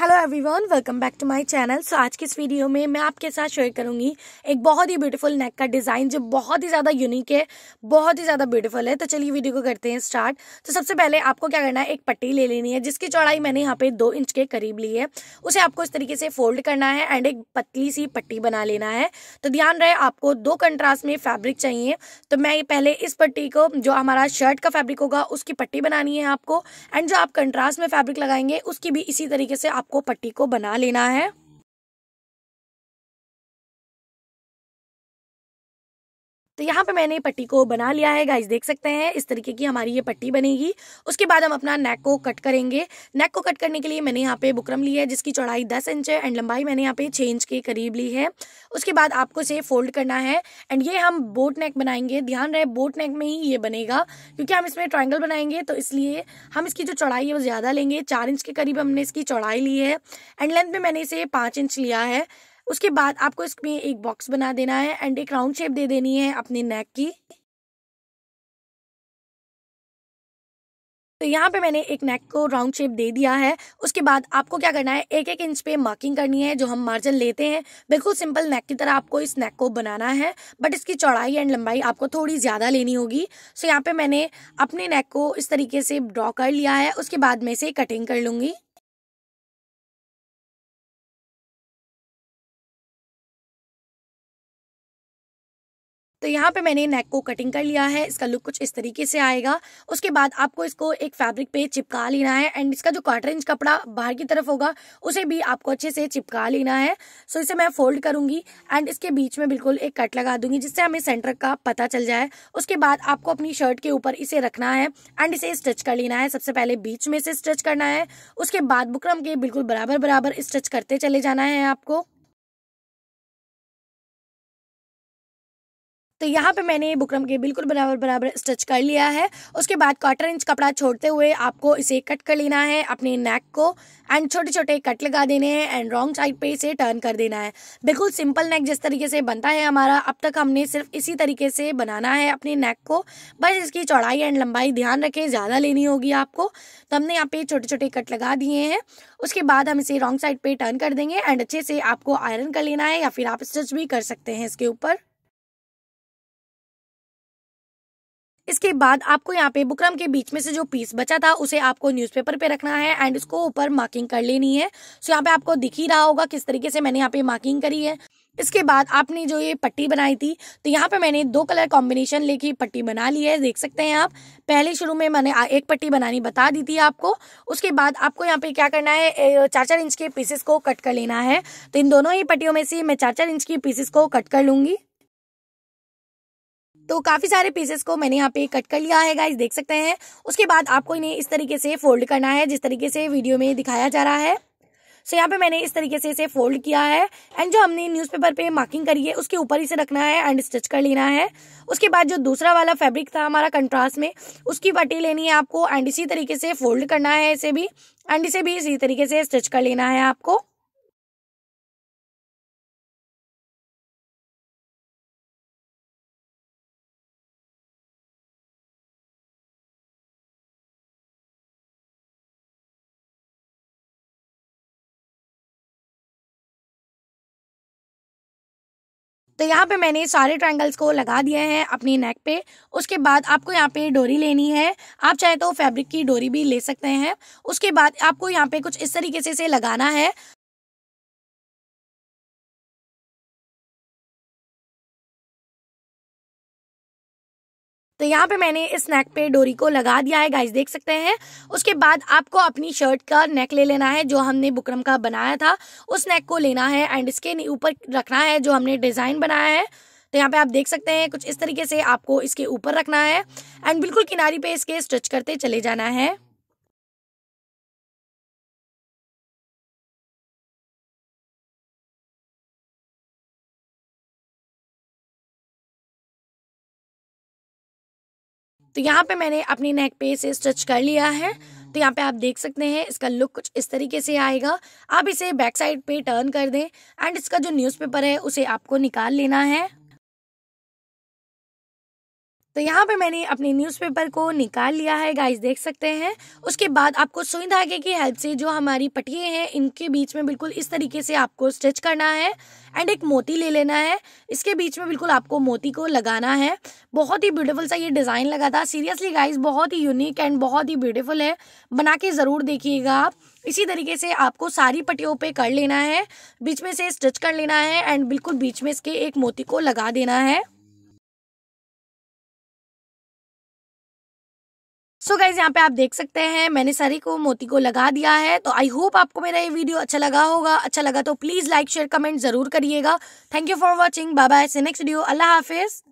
hello everyone welcome back to my channel so आज की इस वीडियो में मैं आपके साथ शेयर करूंगी एक बहुत ही ब्यूटीफुल नेक का डिज़ाइन जो बहुत ही ज़्यादा यूनिक है बहुत ही ज़्यादा ब्यूटीफुल है तो चलिए वीडियो को करते हैं स्टार्ट तो सबसे पहले आपको क्या करना है एक पट्टी ले लेनी है जिसकी चौड़ाई मैंने यहाँ पे दो इंच के करीब ली है उसे आपको इस तरीके से फोल्ड करना है एंड एक पतली सी पट्टी बना लेना है तो ध्यान रहे आपको दो कंट्रास्ट में फैब्रिक चाहिए तो मैं पहले इस पट्टी को जो हमारा शर्ट का फैब्रिक होगा उसकी पट्टी बनानी है आपको एंड जो आप कंट्रास्ट में फैब्रिक लगाएंगे उसकी भी इसी तरीके से आप आपको पट्टी को बना लेना है तो यहाँ पे मैंने पट्टी को बना लिया है गाइज देख सकते हैं इस तरीके की हमारी ये पट्टी बनेगी उसके बाद हम अपना नेक को कट करेंगे नेक को कट करने के लिए मैंने यहाँ पे बुकरम ली है जिसकी चौड़ाई दस इंच है एंड लंबाई मैंने यहाँ पे छः इंच के करीब ली है उसके बाद आपको इसे फोल्ड करना है एंड ये हम बोट नेक बनाएंगे ध्यान रहे बोट नेक में ही ये बनेगा क्योंकि हम इसमें ट्राइंगल बनाएंगे तो इसलिए हम इसकी जो चौड़ाई है वो ज़्यादा लेंगे चार इंच के करीब हमने इसकी चौड़ाई ली है एंड लेंथ में मैंने इसे पाँच इंच लिया है उसके बाद आपको इसमें एक बॉक्स बना देना है एंड एक राउंड शेप दे देनी है अपने नेक की तो यहाँ पे मैंने एक नेक को राउंड शेप दे दिया है उसके बाद आपको क्या करना है एक एक इंच पे मार्किंग करनी है जो हम मार्जिन लेते हैं बिल्कुल सिंपल नेक की तरह आपको इस नेक को बनाना है बट इसकी चौड़ाई एंड लंबाई आपको थोड़ी ज़्यादा लेनी होगी सो यहाँ पे मैंने अपने नेक को इस तरीके से ड्रॉ कर लिया है उसके बाद मैं इसे कटिंग कर लूँगी तो यहाँ पे मैंने नेक को कटिंग कर लिया है इसका लुक कुछ इस तरीके से आएगा उसके बाद आपको इसको एक फैब्रिक पे चिपका लेना है एंड इसका जो क्वार्टर इंच कपड़ा बाहर की तरफ होगा उसे भी आपको अच्छे से चिपका लेना है सो इसे मैं फोल्ड करूंगी एंड इसके बीच में बिल्कुल एक कट लगा दूंगी जिससे हमें सेंटर का पता चल जाए उसके बाद आपको अपनी शर्ट के ऊपर इसे रखना है एंड इसे स्ट्रेच कर लेना है सबसे पहले बीच में इसे स्ट्रेच करना है उसके बाद बुकरम के बिल्कुल बराबर बराबर स्ट्रेच करते चले जाना है आपको तो यहाँ पे मैंने बुकरम के बिल्कुल बराबर बराबर स्टिच कर लिया है उसके बाद क्वार्टर इंच कपड़ा छोड़ते हुए आपको इसे कट कर लेना है अपने नेक को एंड छोटे छोटे कट लगा देने हैं एंड रॉन्ग साइड पे इसे टर्न कर देना है बिल्कुल सिंपल नेक जिस तरीके से बनता है हमारा अब तक हमने सिर्फ इसी तरीके से बनाना है अपने नेक को बस इसकी चौड़ाई एंड लंबाई ध्यान रखें ज़्यादा लेनी होगी आपको तो हमने यहाँ पे छोटे छोटे कट लगा दिए हैं उसके बाद हम इसे रॉन्ग साइड पर टर्न कर देंगे एंड अच्छे से आपको आयरन कर लेना है या फिर आप स्टिच भी कर सकते हैं इसके ऊपर इसके बाद आपको यहाँ पे बुकरम के बीच में से जो पीस बचा था उसे आपको न्यूज़पेपर पे रखना है एंड उसको ऊपर मार्किंग कर लेनी है सो यहाँ पे आपको दिख ही रहा होगा किस तरीके से मैंने यहाँ पे मार्किंग करी है इसके बाद आपने जो ये पट्टी बनाई थी तो यहाँ पे मैंने दो कलर कॉम्बिनेशन लेके पट्टी बना ली है देख सकते हैं आप पहले शुरू में मैंने एक पट्टी बनानी बता दी थी आपको उसके बाद आपको यहाँ पे क्या करना है चार चार इंच के पीसेस को कट कर लेना है तो इन दोनों ही पट्टियों में से मैं चार चार इंच की पीसेस को कट कर लूंगी तो काफ़ी सारे पीसेस को मैंने यहाँ पे कट कर लिया है गाइज देख सकते हैं उसके बाद आपको इन्हें इस तरीके से फोल्ड करना है जिस तरीके से वीडियो में दिखाया जा रहा है सो so, यहाँ पे मैंने इस तरीके से इसे फोल्ड किया है एंड जो हमने न्यूज़पेपर पे मार्किंग करी है उसके ऊपर इसे रखना है एंड स्टिच कर लेना है उसके बाद जो दूसरा वाला फैब्रिक था हमारा कंट्रास्ट में उसकी पट्टी लेनी है आपको एंड इसी तरीके से फोल्ड करना है इसे भी एंड इसे भी इसी तरीके से स्टिच कर लेना है आपको तो यहाँ पे मैंने सारे ट्रायंगल्स को लगा दिए हैं अपनी नेक पे उसके बाद आपको यहाँ पे डोरी लेनी है आप चाहे तो फैब्रिक की डोरी भी ले सकते हैं उसके बाद आपको यहाँ पे कुछ इस तरीके से इसे लगाना है तो यहाँ पे मैंने इस नेक पे डोरी को लगा दिया है गाइस देख सकते हैं उसके बाद आपको अपनी शर्ट का नेक ले लेना है जो हमने बुकरम का बनाया था उस नेक को लेना है एंड इसके ऊपर रखना है जो हमने डिज़ाइन बनाया है तो यहाँ पे आप देख सकते हैं कुछ इस तरीके से आपको इसके ऊपर रखना है एंड बिल्कुल किनारी पे इसके स्ट्रेच करते चले जाना है तो यहाँ पे मैंने अपनी नेक पे से स्ट्रच कर लिया है तो यहाँ पे आप देख सकते हैं इसका लुक कुछ इस तरीके से आएगा आप इसे बैक साइड पे टर्न कर दें एंड इसका जो न्यूज़पेपर है उसे आपको निकाल लेना है तो यहाँ पर मैंने अपने न्यूज़पेपर को निकाल लिया है गाइस देख सकते हैं उसके बाद आपको सुई धागे की हेल्प से जो हमारी पट्टिए हैं इनके बीच में बिल्कुल इस तरीके से आपको स्टिच करना है एंड एक मोती ले लेना है इसके बीच में बिल्कुल आपको मोती को लगाना है बहुत ही ब्यूटीफुल सा ये डिज़ाइन लगा था सीरियसली गाइज बहुत ही यूनिक एंड बहुत ही ब्यूटीफुल है बना के ज़रूर देखिएगा आप इसी तरीके से आपको सारी पट्टियों पे कर लेना है बीच में से स्टिच कर लेना है एंड बिल्कुल बीच में इसके एक मोती को लगा देना है सो गाइज यहाँ पे आप देख सकते हैं मैंने सारी को मोती को लगा दिया है तो आई होप आपको मेरा ये वीडियो अच्छा लगा होगा अच्छा लगा तो प्लीज़ लाइक शेयर कमेंट ज़रूर करिएगा thank you for watching bye bye से नेक्स्ट वीडियो अल्लाह हाफिज़